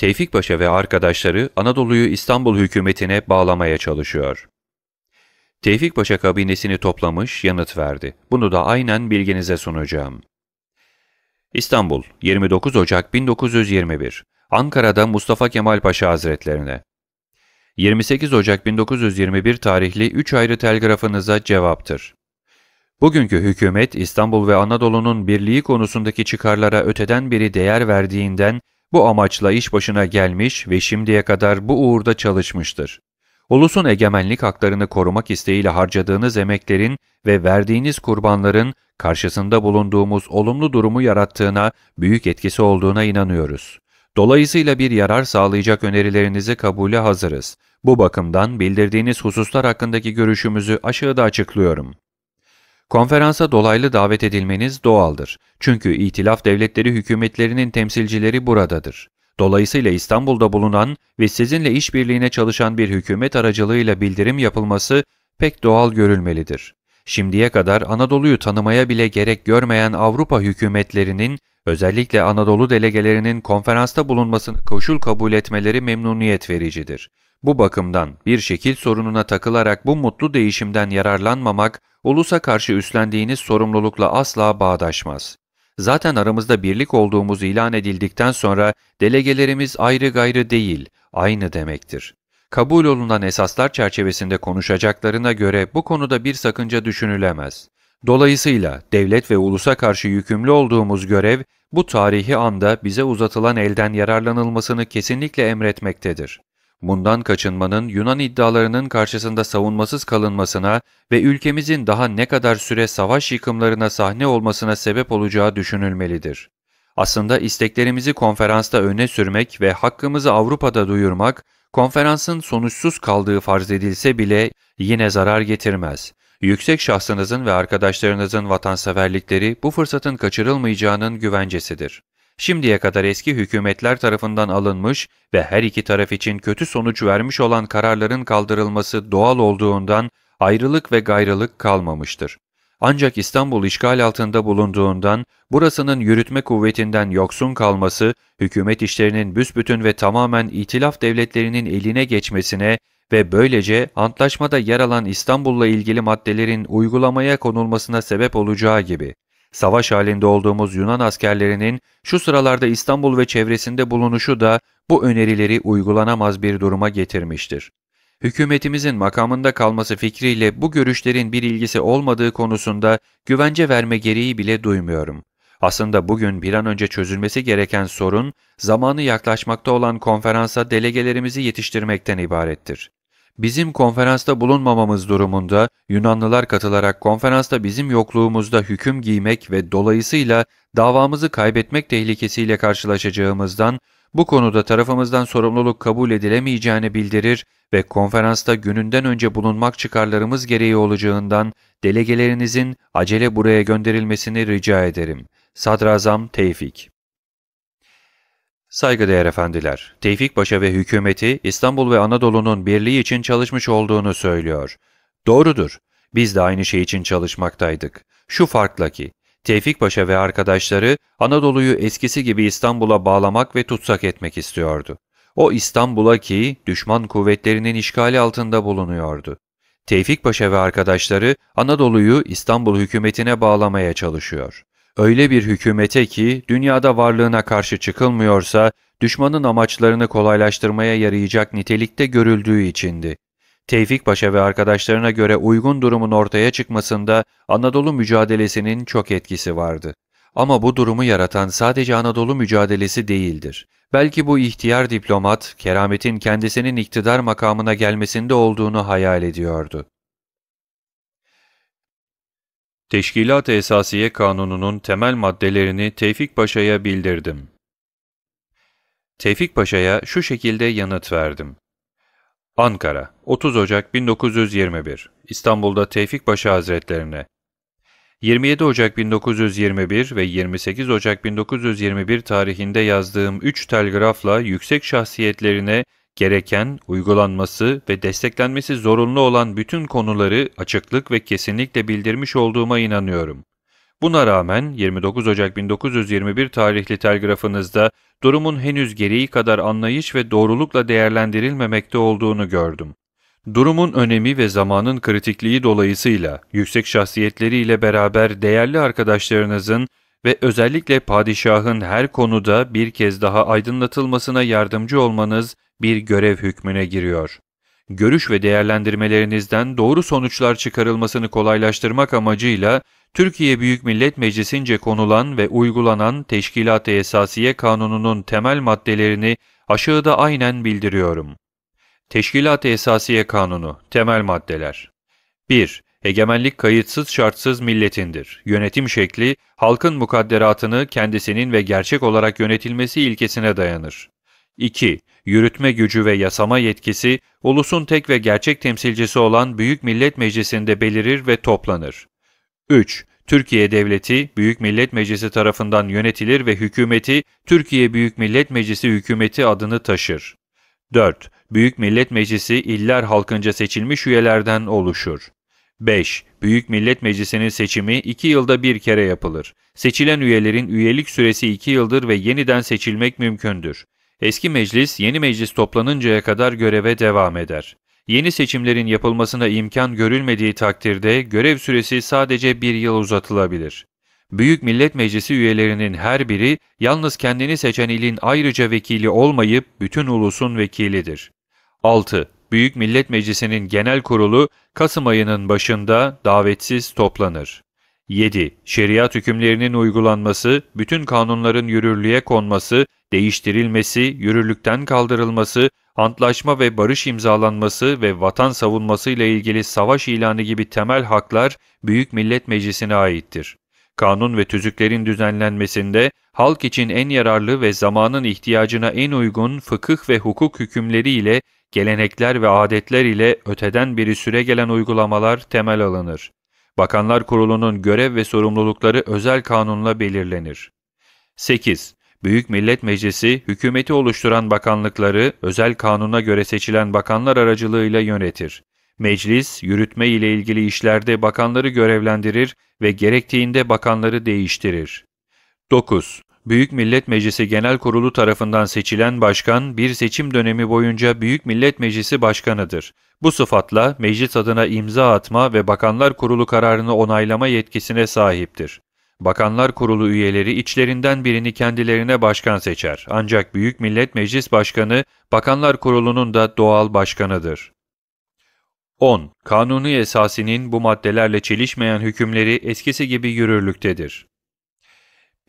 Tevfik Paşa ve arkadaşları Anadolu'yu İstanbul hükümetine bağlamaya çalışıyor. Tevfik Paşa kabinesini toplamış, yanıt verdi. Bunu da aynen bilginize sunacağım. İstanbul, 29 Ocak 1921 Ankara'da Mustafa Kemal Paşa Hazretlerine 28 Ocak 1921 tarihli 3 ayrı telgrafınıza cevaptır. Bugünkü hükümet İstanbul ve Anadolu'nun birliği konusundaki çıkarlara öteden biri değer verdiğinden bu amaçla iş başına gelmiş ve şimdiye kadar bu uğurda çalışmıştır. Ulusun egemenlik haklarını korumak isteğiyle harcadığınız emeklerin ve verdiğiniz kurbanların karşısında bulunduğumuz olumlu durumu yarattığına, büyük etkisi olduğuna inanıyoruz. Dolayısıyla bir yarar sağlayacak önerilerinizi kabule hazırız. Bu bakımdan bildirdiğiniz hususlar hakkındaki görüşümüzü aşağıda açıklıyorum. Konferansa dolaylı davet edilmeniz doğaldır. Çünkü İtilaf Devletleri hükümetlerinin temsilcileri buradadır. Dolayısıyla İstanbul'da bulunan ve sizinle işbirliğine çalışan bir hükümet aracılığıyla bildirim yapılması pek doğal görülmelidir. Şimdiye kadar Anadolu'yu tanımaya bile gerek görmeyen Avrupa hükümetlerinin özellikle Anadolu delegelerinin konferansta bulunmasını koşul kabul etmeleri memnuniyet vericidir. Bu bakımdan bir şekil sorununa takılarak bu mutlu değişimden yararlanmamak, ulusa karşı üstlendiğiniz sorumlulukla asla bağdaşmaz. Zaten aramızda birlik olduğumuz ilan edildikten sonra delegelerimiz ayrı gayrı değil, aynı demektir. Kabul olunan esaslar çerçevesinde konuşacaklarına göre bu konuda bir sakınca düşünülemez. Dolayısıyla devlet ve ulusa karşı yükümlü olduğumuz görev bu tarihi anda bize uzatılan elden yararlanılmasını kesinlikle emretmektedir. Bundan kaçınmanın Yunan iddialarının karşısında savunmasız kalınmasına ve ülkemizin daha ne kadar süre savaş yıkımlarına sahne olmasına sebep olacağı düşünülmelidir. Aslında isteklerimizi konferansta öne sürmek ve hakkımızı Avrupa'da duyurmak, konferansın sonuçsuz kaldığı farz edilse bile yine zarar getirmez. Yüksek şahsınızın ve arkadaşlarınızın vatanseverlikleri bu fırsatın kaçırılmayacağının güvencesidir şimdiye kadar eski hükümetler tarafından alınmış ve her iki taraf için kötü sonuç vermiş olan kararların kaldırılması doğal olduğundan ayrılık ve gayrılık kalmamıştır. Ancak İstanbul işgal altında bulunduğundan burasının yürütme kuvvetinden yoksun kalması, hükümet işlerinin büsbütün ve tamamen itilaf devletlerinin eline geçmesine ve böylece antlaşmada yer alan İstanbul'la ilgili maddelerin uygulamaya konulmasına sebep olacağı gibi Savaş halinde olduğumuz Yunan askerlerinin şu sıralarda İstanbul ve çevresinde bulunuşu da bu önerileri uygulanamaz bir duruma getirmiştir. Hükümetimizin makamında kalması fikriyle bu görüşlerin bir ilgisi olmadığı konusunda güvence verme gereği bile duymuyorum. Aslında bugün bir an önce çözülmesi gereken sorun, zamanı yaklaşmakta olan konferansa delegelerimizi yetiştirmekten ibarettir. Bizim konferansta bulunmamamız durumunda Yunanlılar katılarak konferansta bizim yokluğumuzda hüküm giymek ve dolayısıyla davamızı kaybetmek tehlikesiyle karşılaşacağımızdan bu konuda tarafımızdan sorumluluk kabul edilemeyeceğini bildirir ve konferansta gününden önce bulunmak çıkarlarımız gereği olacağından delegelerinizin acele buraya gönderilmesini rica ederim. Sadrazam Tevfik Saygıdeğer efendiler, Tevfik Paşa ve hükümeti İstanbul ve Anadolu'nun birliği için çalışmış olduğunu söylüyor. Doğrudur. Biz de aynı şey için çalışmaktaydık. Şu farkla ki, Tevfik Paşa ve arkadaşları Anadolu'yu eskisi gibi İstanbul'a bağlamak ve tutsak etmek istiyordu. O İstanbul'a ki düşman kuvvetlerinin işgali altında bulunuyordu. Tevfik Paşa ve arkadaşları Anadolu'yu İstanbul hükümetine bağlamaya çalışıyor öyle bir hükümete ki dünyada varlığına karşı çıkılmıyorsa düşmanın amaçlarını kolaylaştırmaya yarayacak nitelikte görüldüğü içindi. Tevfik Paşa ve arkadaşlarına göre uygun durumun ortaya çıkmasında Anadolu mücadelesinin çok etkisi vardı. Ama bu durumu yaratan sadece Anadolu mücadelesi değildir. Belki bu ihtiyar diplomat, kerametin kendisinin iktidar makamına gelmesinde olduğunu hayal ediyordu. Teşkilat-ı Esasiye Kanunu'nun temel maddelerini Tevfik Paşa'ya bildirdim. Tevfik Paşa'ya şu şekilde yanıt verdim. Ankara, 30 Ocak 1921, İstanbul'da Tevfik Paşa Hazretlerine, 27 Ocak 1921 ve 28 Ocak 1921 tarihinde yazdığım 3 telgrafla yüksek şahsiyetlerine gereken, uygulanması ve desteklenmesi zorunlu olan bütün konuları açıklık ve kesinlikle bildirmiş olduğuma inanıyorum. Buna rağmen 29 Ocak 1921 tarihli telgrafınızda durumun henüz gereği kadar anlayış ve doğrulukla değerlendirilmemekte olduğunu gördüm. Durumun önemi ve zamanın kritikliği dolayısıyla yüksek şahsiyetleriyle beraber değerli arkadaşlarınızın ve özellikle padişahın her konuda bir kez daha aydınlatılmasına yardımcı olmanız bir görev hükmüne giriyor. Görüş ve değerlendirmelerinizden doğru sonuçlar çıkarılmasını kolaylaştırmak amacıyla Türkiye Büyük Millet Meclisi'nce konulan ve uygulanan Teşkilat-ı Esasiye Kanunu'nun temel maddelerini aşağıda aynen bildiriyorum. Teşkilat-ı Esasiye Kanunu Temel Maddeler 1 egemenlik kayıtsız şartsız milletindir. Yönetim şekli, halkın mukadderatını kendisinin ve gerçek olarak yönetilmesi ilkesine dayanır. 2. Yürütme gücü ve yasama yetkisi, ulusun tek ve gerçek temsilcisi olan Büyük Millet Meclisi'nde belirir ve toplanır. 3. Türkiye Devleti, Büyük Millet Meclisi tarafından yönetilir ve hükümeti, Türkiye Büyük Millet Meclisi Hükümeti adını taşır. 4. Büyük Millet Meclisi iller halkınca seçilmiş üyelerden oluşur. 5. Büyük Millet Meclisi'nin seçimi 2 yılda bir kere yapılır. Seçilen üyelerin üyelik süresi 2 yıldır ve yeniden seçilmek mümkündür. Eski meclis yeni meclis toplanıncaya kadar göreve devam eder. Yeni seçimlerin yapılmasına imkan görülmediği takdirde görev süresi sadece bir yıl uzatılabilir. Büyük Millet Meclisi üyelerinin her biri yalnız kendini seçen ilin ayrıca vekili olmayıp bütün ulusun vekilidir. 6. Büyük Millet Meclisi'nin genel kurulu Kasım ayının başında davetsiz toplanır. 7. Şeriat hükümlerinin uygulanması, bütün kanunların yürürlüğe konması, değiştirilmesi, yürürlükten kaldırılması, antlaşma ve barış imzalanması ve vatan savunması ile ilgili savaş ilanı gibi temel haklar Büyük Millet Meclisi'ne aittir. Kanun ve tüzüklerin düzenlenmesinde halk için en yararlı ve zamanın ihtiyacına en uygun fıkıh ve hukuk hükümleri ile gelenekler ve adetler ile öteden biri süre gelen uygulamalar temel alınır. Bakanlar Kurulu'nun görev ve sorumlulukları özel kanunla belirlenir. 8. Büyük Millet Meclisi, hükümeti oluşturan bakanlıkları özel kanuna göre seçilen bakanlar aracılığıyla yönetir. Meclis, yürütme ile ilgili işlerde bakanları görevlendirir ve gerektiğinde bakanları değiştirir. 9. Büyük Millet Meclisi Genel Kurulu tarafından seçilen başkan, bir seçim dönemi boyunca Büyük Millet Meclisi Başkanı'dır. Bu sıfatla meclis adına imza atma ve Bakanlar Kurulu kararını onaylama yetkisine sahiptir. Bakanlar Kurulu üyeleri içlerinden birini kendilerine başkan seçer. Ancak Büyük Millet Meclis Başkanı, Bakanlar Kurulu'nun da doğal başkanıdır. 10. Kanuni esasinin bu maddelerle çelişmeyen hükümleri eskisi gibi yürürlüktedir.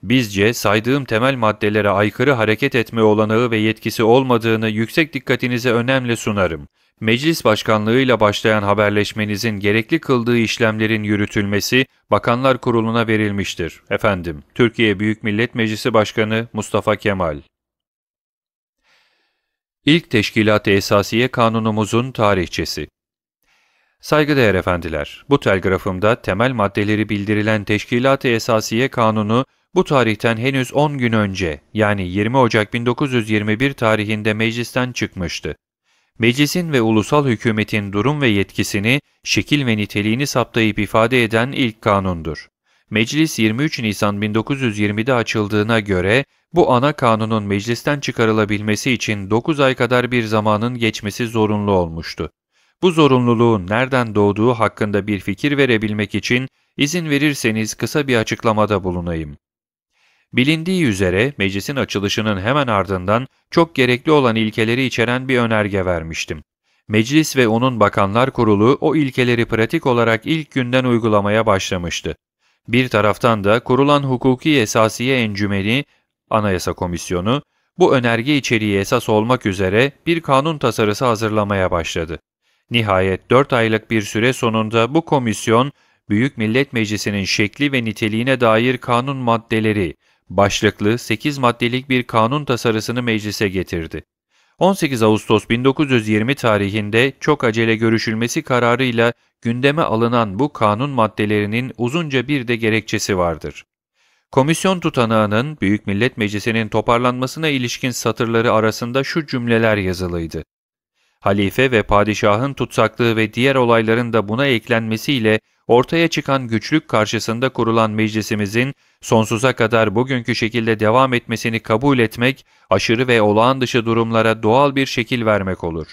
Bizce saydığım temel maddelere aykırı hareket etme olanağı ve yetkisi olmadığını yüksek dikkatinize önemli sunarım. Meclis başkanlığıyla başlayan haberleşmenizin gerekli kıldığı işlemlerin yürütülmesi Bakanlar Kurulu'na verilmiştir. Efendim, Türkiye Büyük Millet Meclisi Başkanı Mustafa Kemal İlk Teşkilat-ı Esasiye Kanunumuzun Tarihçesi Saygıdeğer efendiler, bu telgrafımda temel maddeleri bildirilen Teşkilat-ı Esasiye Kanunu bu tarihten henüz 10 gün önce yani 20 Ocak 1921 tarihinde meclisten çıkmıştı. Meclisin ve ulusal hükümetin durum ve yetkisini, şekil ve niteliğini saptayıp ifade eden ilk kanundur. Meclis 23 Nisan 1920'de açıldığına göre bu ana kanunun meclisten çıkarılabilmesi için 9 ay kadar bir zamanın geçmesi zorunlu olmuştu. Bu zorunluluğun nereden doğduğu hakkında bir fikir verebilmek için izin verirseniz kısa bir açıklamada bulunayım. Bilindiği üzere meclisin açılışının hemen ardından çok gerekli olan ilkeleri içeren bir önerge vermiştim. Meclis ve onun bakanlar kurulu o ilkeleri pratik olarak ilk günden uygulamaya başlamıştı. Bir taraftan da kurulan hukuki esasiye encümeni, Anayasa Komisyonu, bu önerge içeriği esas olmak üzere bir kanun tasarısı hazırlamaya başladı. Nihayet 4 aylık bir süre sonunda bu komisyon, Büyük Millet Meclisi'nin şekli ve niteliğine dair kanun maddeleri, başlıklı 8 maddelik bir kanun tasarısını meclise getirdi. 18 Ağustos 1920 tarihinde çok acele görüşülmesi kararıyla gündeme alınan bu kanun maddelerinin uzunca bir de gerekçesi vardır. Komisyon tutanağının Büyük Millet Meclisi'nin toparlanmasına ilişkin satırları arasında şu cümleler yazılıydı. Halife ve padişahın tutsaklığı ve diğer olayların da buna eklenmesiyle ortaya çıkan güçlük karşısında kurulan meclisimizin sonsuza kadar bugünkü şekilde devam etmesini kabul etmek, aşırı ve olağan dışı durumlara doğal bir şekil vermek olur.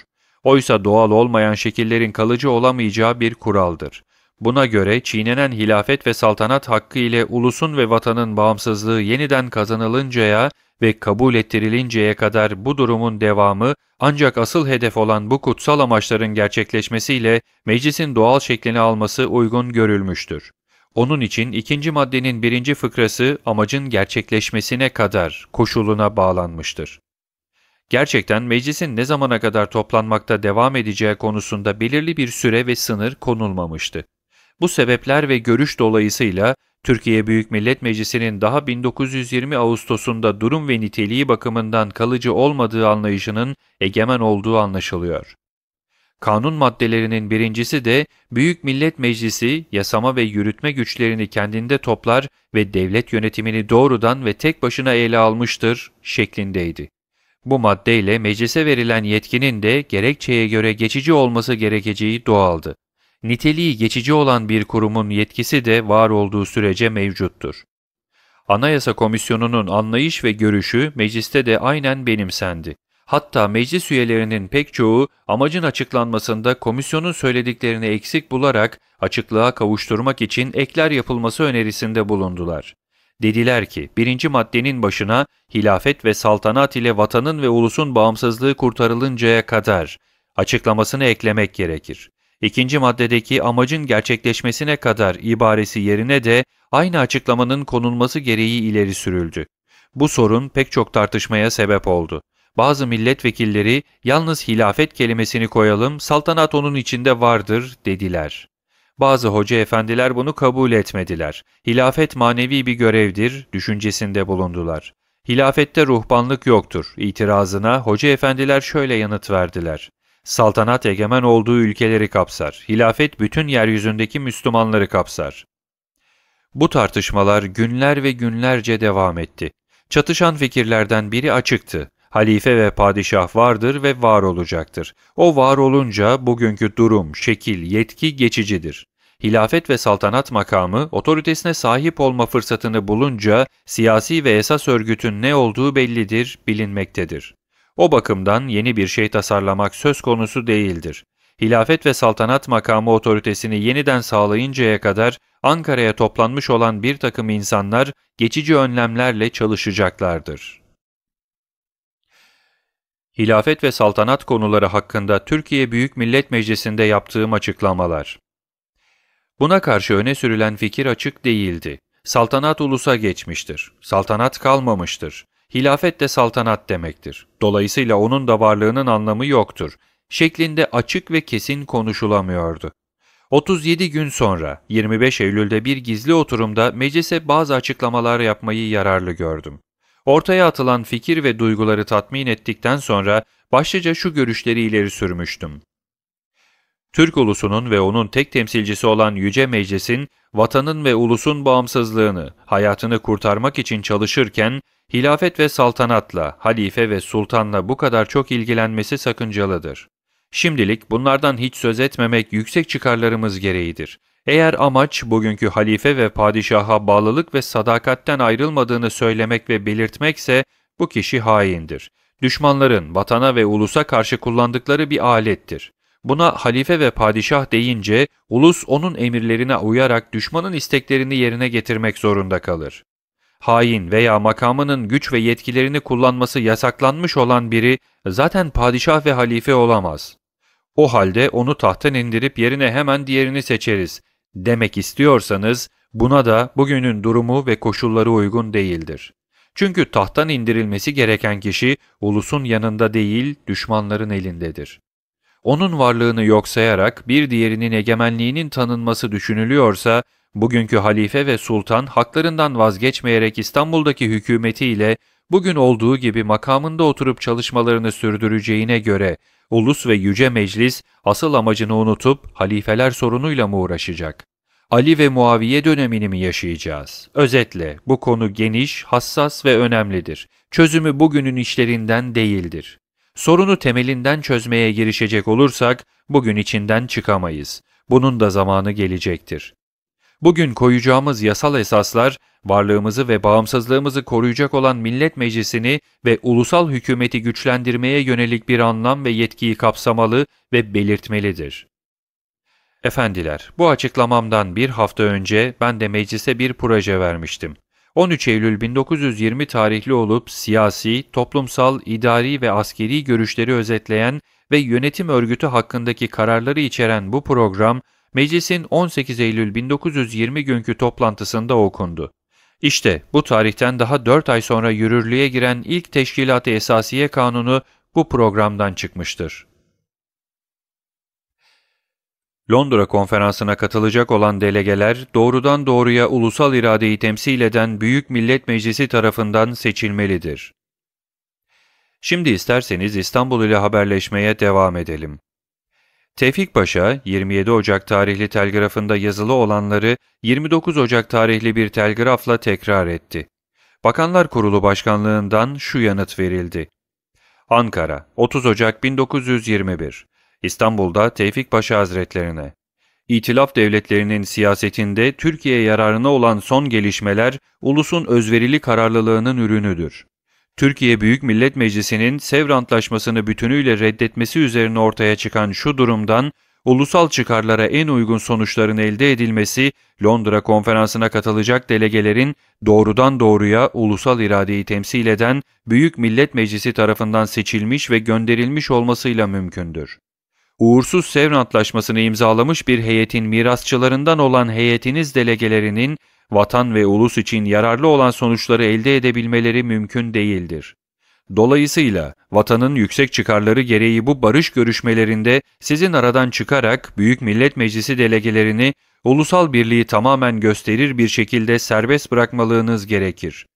Oysa doğal olmayan şekillerin kalıcı olamayacağı bir kuraldır. Buna göre çiğnenen hilafet ve saltanat hakkı ile ulusun ve vatanın bağımsızlığı yeniden kazanılıncaya ve kabul ettirilinceye kadar bu durumun devamı ancak asıl hedef olan bu kutsal amaçların gerçekleşmesiyle meclisin doğal şeklini alması uygun görülmüştür. Onun için ikinci maddenin birinci fıkrası amacın gerçekleşmesine kadar koşuluna bağlanmıştır. Gerçekten meclisin ne zamana kadar toplanmakta devam edeceği konusunda belirli bir süre ve sınır konulmamıştı. Bu sebepler ve görüş dolayısıyla Türkiye Büyük Millet Meclisi'nin daha 1920 Ağustos'unda durum ve niteliği bakımından kalıcı olmadığı anlayışının egemen olduğu anlaşılıyor. Kanun maddelerinin birincisi de Büyük Millet Meclisi yasama ve yürütme güçlerini kendinde toplar ve devlet yönetimini doğrudan ve tek başına ele almıştır şeklindeydi. Bu maddeyle meclise verilen yetkinin de gerekçeye göre geçici olması gerekeceği doğaldı niteliği geçici olan bir kurumun yetkisi de var olduğu sürece mevcuttur. Anayasa Komisyonu'nun anlayış ve görüşü mecliste de aynen benimsendi. Hatta meclis üyelerinin pek çoğu amacın açıklanmasında komisyonun söylediklerini eksik bularak açıklığa kavuşturmak için ekler yapılması önerisinde bulundular. Dediler ki birinci maddenin başına hilafet ve saltanat ile vatanın ve ulusun bağımsızlığı kurtarılıncaya kadar açıklamasını eklemek gerekir. İkinci maddedeki amacın gerçekleşmesine kadar ibaresi yerine de aynı açıklamanın konulması gereği ileri sürüldü. Bu sorun pek çok tartışmaya sebep oldu. Bazı milletvekilleri yalnız hilafet kelimesini koyalım, saltanat onun içinde vardır dediler. Bazı hoca efendiler bunu kabul etmediler. Hilafet manevi bir görevdir düşüncesinde bulundular. Hilafette ruhbanlık yoktur itirazına hoca efendiler şöyle yanıt verdiler. Saltanat egemen olduğu ülkeleri kapsar. Hilafet bütün yeryüzündeki Müslümanları kapsar. Bu tartışmalar günler ve günlerce devam etti. Çatışan fikirlerden biri açıktı. Halife ve padişah vardır ve var olacaktır. O var olunca bugünkü durum, şekil, yetki geçicidir. Hilafet ve saltanat makamı otoritesine sahip olma fırsatını bulunca siyasi ve esas örgütün ne olduğu bellidir, bilinmektedir. O bakımdan yeni bir şey tasarlamak söz konusu değildir. Hilafet ve saltanat makamı otoritesini yeniden sağlayıncaya kadar Ankara'ya toplanmış olan bir takım insanlar geçici önlemlerle çalışacaklardır. Hilafet ve saltanat konuları hakkında Türkiye Büyük Millet Meclisi'nde yaptığım açıklamalar. Buna karşı öne sürülen fikir açık değildi. Saltanat ulusa geçmiştir. Saltanat kalmamıştır hilafet de saltanat demektir. Dolayısıyla onun da varlığının anlamı yoktur. Şeklinde açık ve kesin konuşulamıyordu. 37 gün sonra 25 Eylül'de bir gizli oturumda meclise bazı açıklamalar yapmayı yararlı gördüm. Ortaya atılan fikir ve duyguları tatmin ettikten sonra başlıca şu görüşleri ileri sürmüştüm. Türk ulusunun ve onun tek temsilcisi olan Yüce Meclis'in vatanın ve ulusun bağımsızlığını, hayatını kurtarmak için çalışırken hilafet ve saltanatla, halife ve sultanla bu kadar çok ilgilenmesi sakıncalıdır. Şimdilik bunlardan hiç söz etmemek yüksek çıkarlarımız gereğidir. Eğer amaç bugünkü halife ve padişaha bağlılık ve sadakatten ayrılmadığını söylemek ve belirtmekse bu kişi haindir. Düşmanların vatana ve ulusa karşı kullandıkları bir alettir. Buna halife ve padişah deyince ulus onun emirlerine uyarak düşmanın isteklerini yerine getirmek zorunda kalır hain veya makamının güç ve yetkilerini kullanması yasaklanmış olan biri zaten padişah ve halife olamaz. O halde onu tahttan indirip yerine hemen diğerini seçeriz demek istiyorsanız buna da bugünün durumu ve koşulları uygun değildir. Çünkü tahttan indirilmesi gereken kişi ulusun yanında değil düşmanların elindedir. Onun varlığını yok sayarak bir diğerinin egemenliğinin tanınması düşünülüyorsa Bugünkü halife ve sultan haklarından vazgeçmeyerek İstanbul'daki hükümetiyle bugün olduğu gibi makamında oturup çalışmalarını sürdüreceğine göre ulus ve yüce meclis asıl amacını unutup halifeler sorunuyla mı uğraşacak? Ali ve Muaviye dönemini mi yaşayacağız? Özetle bu konu geniş, hassas ve önemlidir. Çözümü bugünün işlerinden değildir. Sorunu temelinden çözmeye girişecek olursak bugün içinden çıkamayız. Bunun da zamanı gelecektir. Bugün koyacağımız yasal esaslar, varlığımızı ve bağımsızlığımızı koruyacak olan Millet Meclisi'ni ve ulusal hükümeti güçlendirmeye yönelik bir anlam ve yetkiyi kapsamalı ve belirtmelidir. Efendiler, bu açıklamamdan bir hafta önce ben de meclise bir proje vermiştim. 13 Eylül 1920 tarihli olup siyasi, toplumsal, idari ve askeri görüşleri özetleyen ve yönetim örgütü hakkındaki kararları içeren bu program, meclisin 18 Eylül 1920 günkü toplantısında okundu. İşte bu tarihten daha 4 ay sonra yürürlüğe giren ilk Teşkilat-ı Esasiye Kanunu bu programdan çıkmıştır. Londra konferansına katılacak olan delegeler doğrudan doğruya ulusal iradeyi temsil eden Büyük Millet Meclisi tarafından seçilmelidir. Şimdi isterseniz İstanbul ile haberleşmeye devam edelim. Tevfik Paşa 27 Ocak tarihli telgrafında yazılı olanları 29 Ocak tarihli bir telgrafla tekrar etti. Bakanlar Kurulu Başkanlığından şu yanıt verildi. Ankara 30 Ocak 1921 İstanbul'da Tevfik Paşa Hazretlerine İtilaf devletlerinin siyasetinde Türkiye yararına olan son gelişmeler ulusun özverili kararlılığının ürünüdür. Türkiye Büyük Millet Meclisi'nin Sevr Antlaşması'nı bütünüyle reddetmesi üzerine ortaya çıkan şu durumdan ulusal çıkarlara en uygun sonuçların elde edilmesi Londra konferansına katılacak delegelerin doğrudan doğruya ulusal iradeyi temsil eden Büyük Millet Meclisi tarafından seçilmiş ve gönderilmiş olmasıyla mümkündür. Uğursuz Sevr Antlaşması'nı imzalamış bir heyetin mirasçılarından olan heyetiniz delegelerinin vatan ve ulus için yararlı olan sonuçları elde edebilmeleri mümkün değildir. Dolayısıyla vatanın yüksek çıkarları gereği bu barış görüşmelerinde sizin aradan çıkarak Büyük Millet Meclisi delegelerini ulusal birliği tamamen gösterir bir şekilde serbest bırakmalığınız gerekir.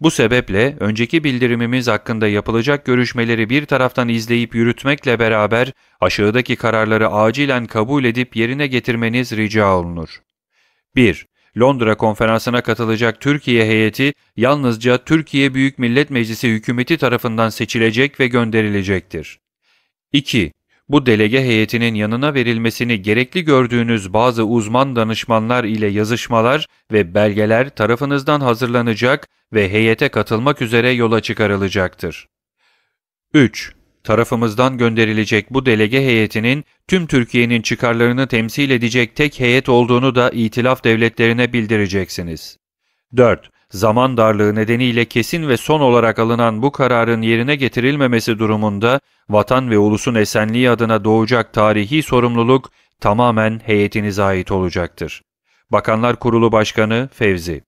Bu sebeple önceki bildirimimiz hakkında yapılacak görüşmeleri bir taraftan izleyip yürütmekle beraber aşağıdaki kararları acilen kabul edip yerine getirmeniz rica olunur. 1. Londra konferansına katılacak Türkiye heyeti yalnızca Türkiye Büyük Millet Meclisi hükümeti tarafından seçilecek ve gönderilecektir. 2. Bu delege heyetinin yanına verilmesini gerekli gördüğünüz bazı uzman danışmanlar ile yazışmalar ve belgeler tarafınızdan hazırlanacak ve heyete katılmak üzere yola çıkarılacaktır. 3 tarafımızdan gönderilecek bu delege heyetinin tüm Türkiye'nin çıkarlarını temsil edecek tek heyet olduğunu da itilaf devletlerine bildireceksiniz. 4. Zaman darlığı nedeniyle kesin ve son olarak alınan bu kararın yerine getirilmemesi durumunda vatan ve ulusun esenliği adına doğacak tarihi sorumluluk tamamen heyetinize ait olacaktır. Bakanlar Kurulu Başkanı Fevzi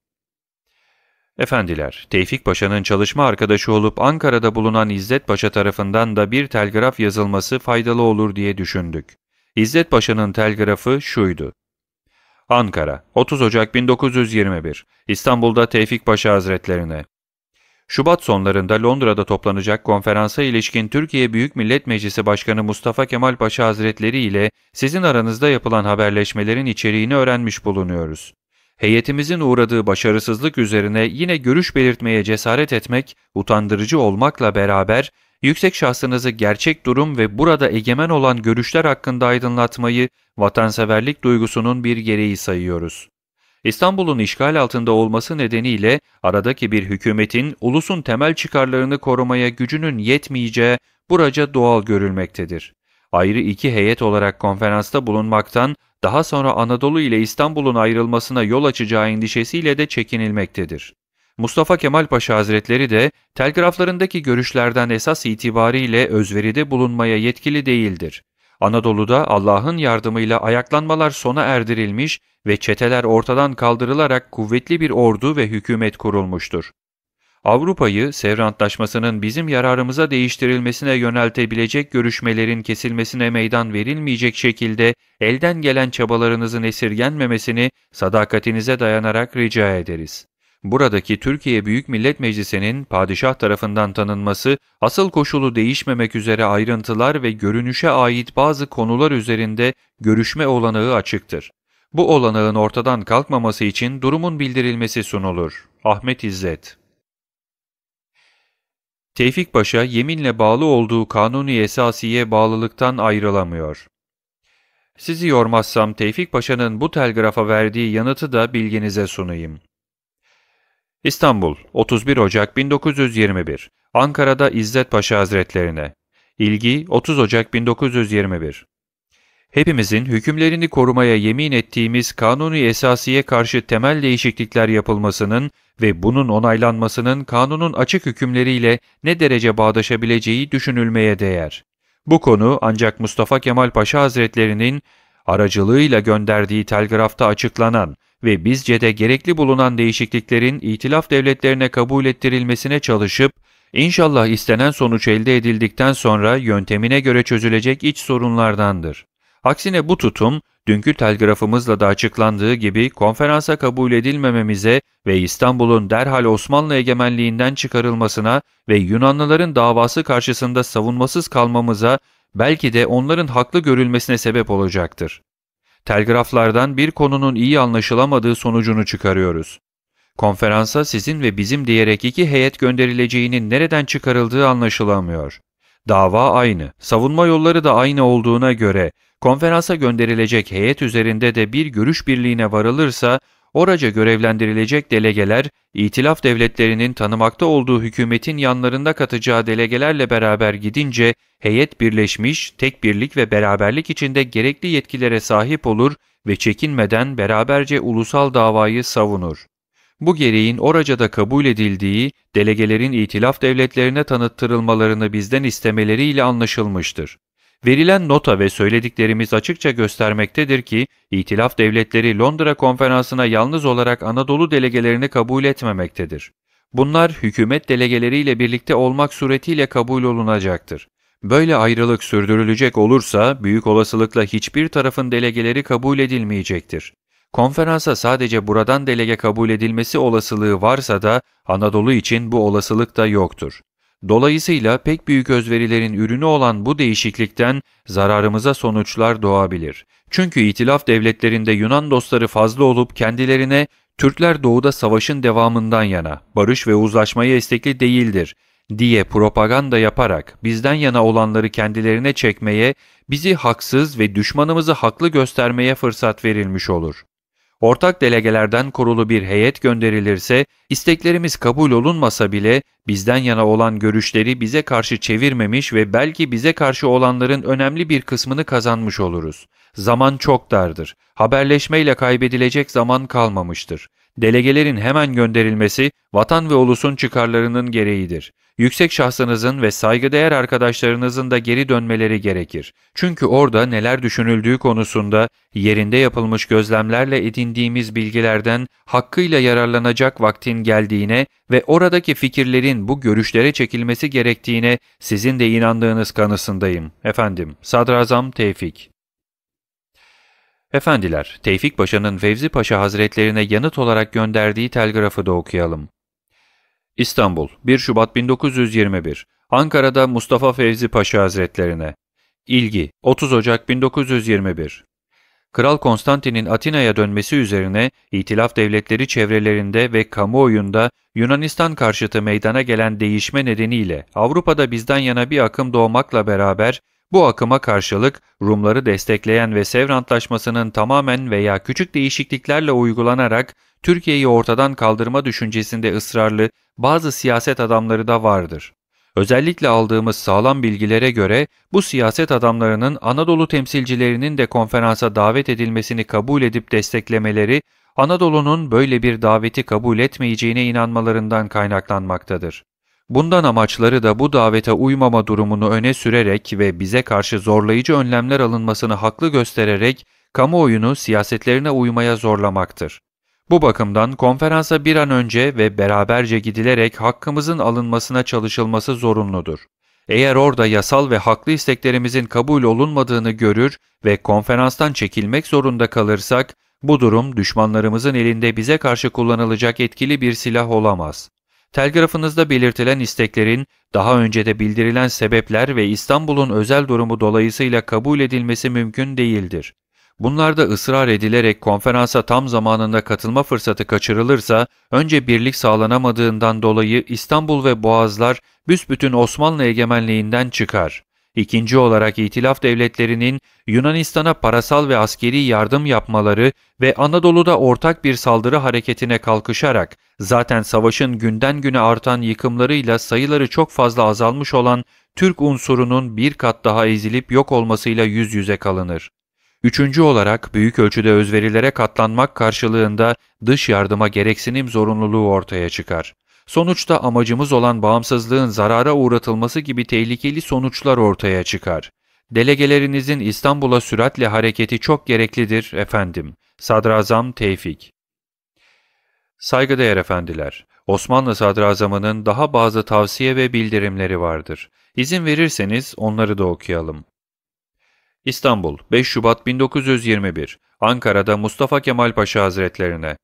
Efendiler, Tevfik Paşa'nın çalışma arkadaşı olup Ankara'da bulunan İzzet Paşa tarafından da bir telgraf yazılması faydalı olur diye düşündük. İzzet Paşa'nın telgrafı şuydu. Ankara, 30 Ocak 1921, İstanbul'da Tevfik Paşa Hazretlerine. Şubat sonlarında Londra'da toplanacak konferansa ilişkin Türkiye Büyük Millet Meclisi Başkanı Mustafa Kemal Paşa Hazretleri ile sizin aranızda yapılan haberleşmelerin içeriğini öğrenmiş bulunuyoruz heyetimizin uğradığı başarısızlık üzerine yine görüş belirtmeye cesaret etmek, utandırıcı olmakla beraber yüksek şahsınızı gerçek durum ve burada egemen olan görüşler hakkında aydınlatmayı vatanseverlik duygusunun bir gereği sayıyoruz. İstanbul'un işgal altında olması nedeniyle aradaki bir hükümetin ulusun temel çıkarlarını korumaya gücünün yetmeyeceği buraca doğal görülmektedir ayrı iki heyet olarak konferansta bulunmaktan daha sonra Anadolu ile İstanbul'un ayrılmasına yol açacağı endişesiyle de çekinilmektedir. Mustafa Kemal Paşa Hazretleri de telgraflarındaki görüşlerden esas itibariyle özveride bulunmaya yetkili değildir. Anadolu'da Allah'ın yardımıyla ayaklanmalar sona erdirilmiş ve çeteler ortadan kaldırılarak kuvvetli bir ordu ve hükümet kurulmuştur. Avrupa'yı Sevr Antlaşması'nın bizim yararımıza değiştirilmesine yöneltebilecek görüşmelerin kesilmesine meydan verilmeyecek şekilde elden gelen çabalarınızın esirgenmemesini sadakatinize dayanarak rica ederiz. Buradaki Türkiye Büyük Millet Meclisi'nin padişah tarafından tanınması, asıl koşulu değişmemek üzere ayrıntılar ve görünüşe ait bazı konular üzerinde görüşme olanağı açıktır. Bu olanağın ortadan kalkmaması için durumun bildirilmesi sunulur. Ahmet İzzet Tevfik Paşa yeminle bağlı olduğu kanuni esasiye bağlılıktan ayrılamıyor. Sizi yormazsam Tevfik Paşa'nın bu telgrafa verdiği yanıtı da bilginize sunayım. İstanbul, 31 Ocak 1921 Ankara'da İzzet Paşa Hazretlerine İlgi 30 Ocak 1921 hepimizin hükümlerini korumaya yemin ettiğimiz kanuni esasiye karşı temel değişiklikler yapılmasının ve bunun onaylanmasının kanunun açık hükümleriyle ne derece bağdaşabileceği düşünülmeye değer. Bu konu ancak Mustafa Kemal Paşa Hazretlerinin aracılığıyla gönderdiği telgrafta açıklanan ve bizce de gerekli bulunan değişikliklerin itilaf devletlerine kabul ettirilmesine çalışıp, inşallah istenen sonuç elde edildikten sonra yöntemine göre çözülecek iç sorunlardandır. Aksine bu tutum, dünkü telgrafımızla da açıklandığı gibi konferansa kabul edilmememize ve İstanbul'un derhal Osmanlı egemenliğinden çıkarılmasına ve Yunanlıların davası karşısında savunmasız kalmamıza belki de onların haklı görülmesine sebep olacaktır. Telgraflardan bir konunun iyi anlaşılamadığı sonucunu çıkarıyoruz. Konferansa sizin ve bizim diyerek iki heyet gönderileceğinin nereden çıkarıldığı anlaşılamıyor. Dava aynı, savunma yolları da aynı olduğuna göre konferansa gönderilecek heyet üzerinde de bir görüş birliğine varılırsa oraca görevlendirilecek delegeler, itilaf devletlerinin tanımakta olduğu hükümetin yanlarında katacağı delegelerle beraber gidince, heyet birleşmiş, tek birlik ve beraberlik içinde gerekli yetkilere sahip olur ve çekinmeden beraberce ulusal davayı savunur bu gereğin oracada kabul edildiği delegelerin itilaf devletlerine tanıttırılmalarını bizden istemeleriyle anlaşılmıştır. Verilen nota ve söylediklerimiz açıkça göstermektedir ki itilaf devletleri Londra konferansına yalnız olarak Anadolu delegelerini kabul etmemektedir. Bunlar hükümet delegeleriyle birlikte olmak suretiyle kabul olunacaktır. Böyle ayrılık sürdürülecek olursa büyük olasılıkla hiçbir tarafın delegeleri kabul edilmeyecektir. Konferansa sadece buradan delege kabul edilmesi olasılığı varsa da Anadolu için bu olasılık da yoktur. Dolayısıyla pek büyük özverilerin ürünü olan bu değişiklikten zararımıza sonuçlar doğabilir. Çünkü itilaf devletlerinde Yunan dostları fazla olup kendilerine Türkler doğuda savaşın devamından yana, barış ve uzlaşmaya istekli değildir diye propaganda yaparak bizden yana olanları kendilerine çekmeye, bizi haksız ve düşmanımızı haklı göstermeye fırsat verilmiş olur ortak delegelerden kurulu bir heyet gönderilirse, isteklerimiz kabul olunmasa bile bizden yana olan görüşleri bize karşı çevirmemiş ve belki bize karşı olanların önemli bir kısmını kazanmış oluruz. Zaman çok dardır. Haberleşmeyle kaybedilecek zaman kalmamıştır. Delegelerin hemen gönderilmesi vatan ve ulusun çıkarlarının gereğidir yüksek şahsınızın ve saygıdeğer arkadaşlarınızın da geri dönmeleri gerekir. Çünkü orada neler düşünüldüğü konusunda yerinde yapılmış gözlemlerle edindiğimiz bilgilerden hakkıyla yararlanacak vaktin geldiğine ve oradaki fikirlerin bu görüşlere çekilmesi gerektiğine sizin de inandığınız kanısındayım. Efendim, Sadrazam Tevfik Efendiler, Tevfik Paşa'nın Fevzi Paşa Hazretlerine yanıt olarak gönderdiği telgrafı da okuyalım. İstanbul 1 Şubat 1921 Ankara'da Mustafa Fevzi Paşa Hazretlerine İlgi 30 Ocak 1921 Kral Konstantin'in Atina'ya dönmesi üzerine İtilaf Devletleri çevrelerinde ve kamuoyunda Yunanistan karşıtı meydana gelen değişme nedeniyle Avrupa'da bizden yana bir akım doğmakla beraber bu akıma karşılık Rumları destekleyen ve Sevr Antlaşması'nın tamamen veya küçük değişikliklerle uygulanarak Türkiye'yi ortadan kaldırma düşüncesinde ısrarlı bazı siyaset adamları da vardır. Özellikle aldığımız sağlam bilgilere göre bu siyaset adamlarının Anadolu temsilcilerinin de konferansa davet edilmesini kabul edip desteklemeleri Anadolu'nun böyle bir daveti kabul etmeyeceğine inanmalarından kaynaklanmaktadır. Bundan amaçları da bu davete uymama durumunu öne sürerek ve bize karşı zorlayıcı önlemler alınmasını haklı göstererek kamuoyunu siyasetlerine uymaya zorlamaktır. Bu bakımdan konferansa bir an önce ve beraberce gidilerek hakkımızın alınmasına çalışılması zorunludur. Eğer orada yasal ve haklı isteklerimizin kabul olunmadığını görür ve konferanstan çekilmek zorunda kalırsak, bu durum düşmanlarımızın elinde bize karşı kullanılacak etkili bir silah olamaz. Telgrafınızda belirtilen isteklerin daha önce de bildirilen sebepler ve İstanbul'un özel durumu dolayısıyla kabul edilmesi mümkün değildir. Bunlarda ısrar edilerek konferansa tam zamanında katılma fırsatı kaçırılırsa, önce birlik sağlanamadığından dolayı İstanbul ve Boğazlar büsbütün Osmanlı egemenliğinden çıkar. İkinci olarak itilaf devletlerinin Yunanistan'a parasal ve askeri yardım yapmaları ve Anadolu'da ortak bir saldırı hareketine kalkışarak Zaten savaşın günden güne artan yıkımlarıyla sayıları çok fazla azalmış olan Türk unsurunun bir kat daha ezilip yok olmasıyla yüz yüze kalınır. Üçüncü olarak büyük ölçüde özverilere katlanmak karşılığında dış yardıma gereksinim zorunluluğu ortaya çıkar. Sonuçta amacımız olan bağımsızlığın zarara uğratılması gibi tehlikeli sonuçlar ortaya çıkar. Delegelerinizin İstanbul'a süratle hareketi çok gereklidir efendim. Sadrazam Tevfik Saygıdeğer efendiler, Osmanlı Sadrazamı'nın daha bazı tavsiye ve bildirimleri vardır. İzin verirseniz onları da okuyalım. İstanbul, 5 Şubat 1921, Ankara'da Mustafa Kemal Paşa Hazretlerine.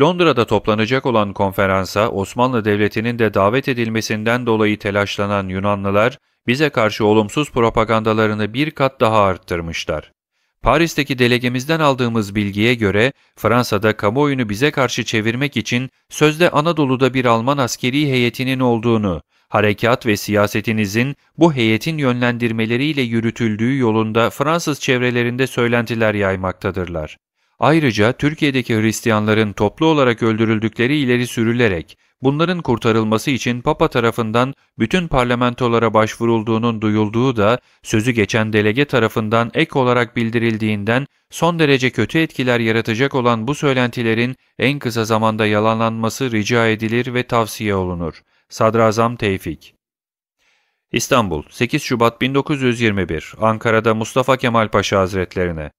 Londra'da toplanacak olan konferansa Osmanlı Devleti'nin de davet edilmesinden dolayı telaşlanan Yunanlılar, bize karşı olumsuz propagandalarını bir kat daha arttırmışlar. Paris'teki delegemizden aldığımız bilgiye göre Fransa'da kamuoyunu bize karşı çevirmek için sözde Anadolu'da bir Alman askeri heyetinin olduğunu, harekat ve siyasetinizin bu heyetin yönlendirmeleriyle yürütüldüğü yolunda Fransız çevrelerinde söylentiler yaymaktadırlar. Ayrıca Türkiye'deki Hristiyanların toplu olarak öldürüldükleri ileri sürülerek bunların kurtarılması için Papa tarafından bütün parlamentolara başvurulduğunun duyulduğu da sözü geçen delege tarafından ek olarak bildirildiğinden son derece kötü etkiler yaratacak olan bu söylentilerin en kısa zamanda yalanlanması rica edilir ve tavsiye olunur. Sadrazam Tevfik İstanbul 8 Şubat 1921 Ankara'da Mustafa Kemal Paşa Hazretlerine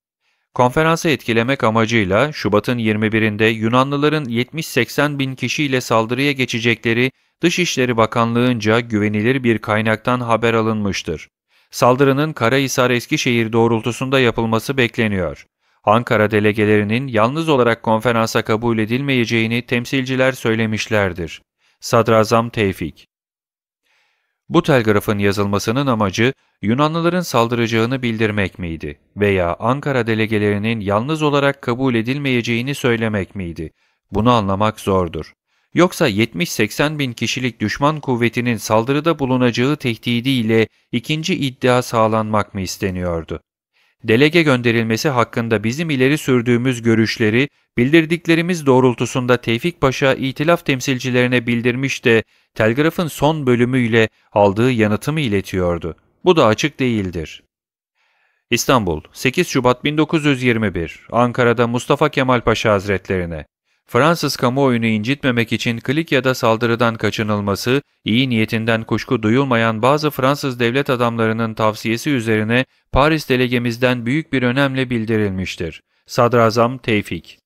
Konferansı etkilemek amacıyla Şubat'ın 21'inde Yunanlıların 70-80 bin kişiyle saldırıya geçecekleri Dışişleri Bakanlığı'nca güvenilir bir kaynaktan haber alınmıştır. Saldırının Karahisar-Eskişehir doğrultusunda yapılması bekleniyor. Ankara delegelerinin yalnız olarak konferansa kabul edilmeyeceğini temsilciler söylemişlerdir. Sadrazam Tevfik bu telgrafın yazılmasının amacı Yunanlıların saldıracağını bildirmek miydi veya Ankara delegelerinin yalnız olarak kabul edilmeyeceğini söylemek miydi? Bunu anlamak zordur. Yoksa 70-80 bin kişilik düşman kuvvetinin saldırıda bulunacağı tehdidiyle ikinci iddia sağlanmak mı isteniyordu? delege gönderilmesi hakkında bizim ileri sürdüğümüz görüşleri bildirdiklerimiz doğrultusunda Tevfik Paşa itilaf temsilcilerine bildirmiş de telgrafın son bölümüyle aldığı yanıtımı iletiyordu. Bu da açık değildir. İstanbul, 8 Şubat 1921, Ankara'da Mustafa Kemal Paşa Hazretlerine Fransız kamuoyunu incitmemek için klik ya da saldırıdan kaçınılması, iyi niyetinden kuşku duyulmayan bazı Fransız devlet adamlarının tavsiyesi üzerine Paris delegemizden büyük bir önemle bildirilmiştir. Sadrazam Tevfik